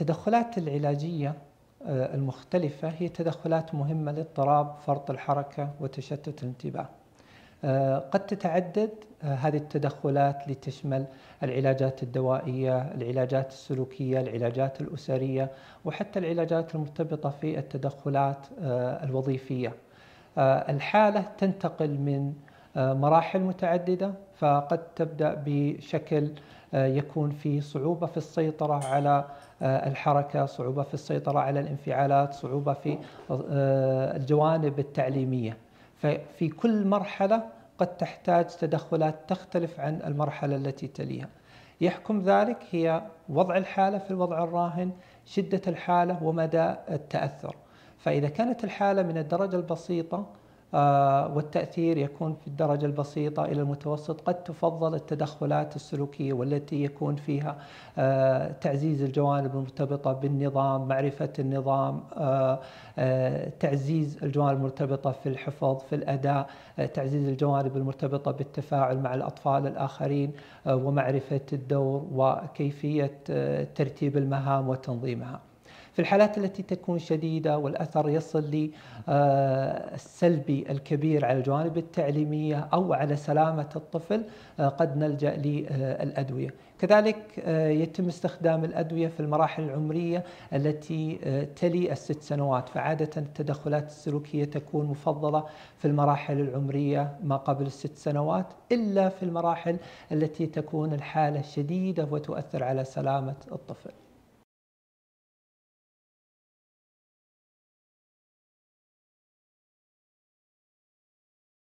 التدخلات العلاجية آه، المختلفة هي تدخلات مهمة لاضطراب فرط الحركة وتشتت الانتباه آه، قد تتعدد آه، هذه التدخلات لتشمل العلاجات الدوائية، العلاجات السلوكية، العلاجات الأسرية وحتى العلاجات المرتبطة في التدخلات الوظيفية. الحالة تنتقل من مراحل متعددة فقد تبدأ بشكل آه، يكون في صعوبة في السيطرة على آه، الحركة صعوبة في السيطرة على الانفعالات صعوبة في آه، الجوانب التعليمية ففي كل مرحلة قد تحتاج تدخلات تختلف عن المرحلة التي تليها يحكم ذلك هي وضع الحالة في الوضع الراهن شدة الحالة ومدى التأثر فإذا كانت الحالة من الدرجة البسيطة آه، والتأثير يكون في الدرجة البسيطة إلى المتوسط قد تفضل التدخلات السلوكية والتي يكون فيها آه، تعزيز الجوانب المرتبطة بالنظام معرفة النظام آه، تعزيز الجوانب المرتبطة في الحفظ في الأداء تعزيز الجوانب المرتبطة بالتفاعل مع الأطفال الآخرين ومعرفة الدور وكيفية ترتيب المهام وتنظيمها في الحالات التي تكون شديدة والأثر يصل للسلبي آه، الكبير على الجوانب التعليمية أو على سلامة الطفل آه، قد نلجأ للأدوية كذلك آه، يتم استخدام الأدوية في المراحل العمرية التي تلي الست سنوات فعادة التدخلات السلوكية تكون مفضلة في المراحل العمرية ما قبل الست سنوات إلا في المراحل التي تكون الحالة شديدة وتؤثر على سلامة الطفل